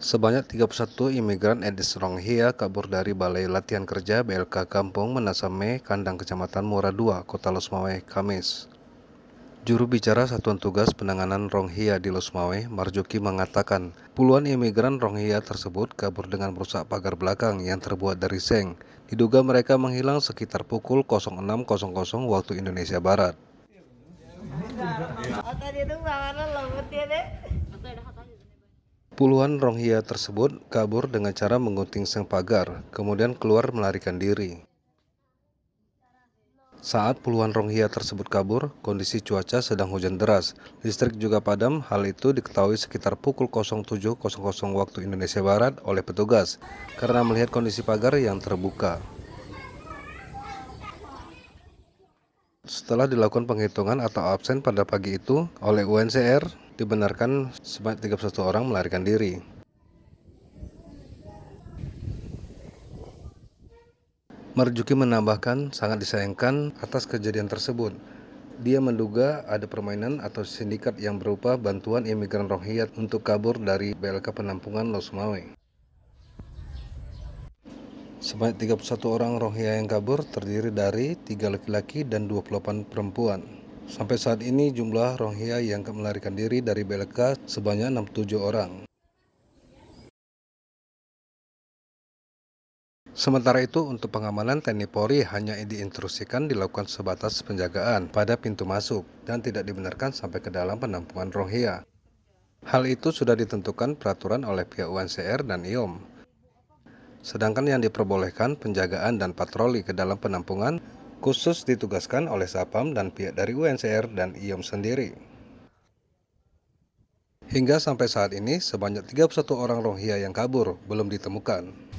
Sebanyak 31 imigran Edis Rohingya kabur dari Balai Latihan Kerja BLK Kampung Menasame, Kandang Kecamatan Muara II, Kota Losmawe, Kamis. Juru bicara Satuan Tugas Penanganan Rohingya di Losmawe, Marjuki mengatakan, puluhan imigran Rohingya tersebut kabur dengan merusak pagar belakang yang terbuat dari seng. Diduga mereka menghilang sekitar pukul 06.00 waktu Indonesia Barat. Puluhan Rohingya tersebut kabur dengan cara menggunting sang pagar, kemudian keluar melarikan diri. Saat puluhan Rohingya tersebut kabur, kondisi cuaca sedang hujan deras. Listrik juga padam, hal itu diketahui sekitar pukul 07.00 waktu Indonesia Barat oleh petugas karena melihat kondisi pagar yang terbuka. Setelah dilakukan penghitungan atau absen pada pagi itu oleh UNCR, dibenarkan sebanyak 31 orang melarikan diri. Marjuki menambahkan sangat disayangkan atas kejadian tersebut. Dia menduga ada permainan atau sindikat yang berupa bantuan imigran Rohingya untuk kabur dari BLK penampungan Losmawe. Sebanyak 31 orang Rohingya yang kabur terdiri dari tiga laki-laki dan 28 perempuan. Sampai saat ini jumlah Rohingya yang melarikan diri dari BLK sebanyak 67 orang. Sementara itu, untuk pengamanan TNI Polri hanya diinstruksikan dilakukan sebatas penjagaan pada pintu masuk dan tidak dibenarkan sampai ke dalam penampungan Rohingya. Hal itu sudah ditentukan peraturan oleh pihak UNCR dan IOM. Sedangkan yang diperbolehkan penjagaan dan patroli ke dalam penampungan khusus ditugaskan oleh Sapam dan pihak dari UNCR dan IOM sendiri. Hingga sampai saat ini, sebanyak 31 orang Rohingya yang kabur belum ditemukan.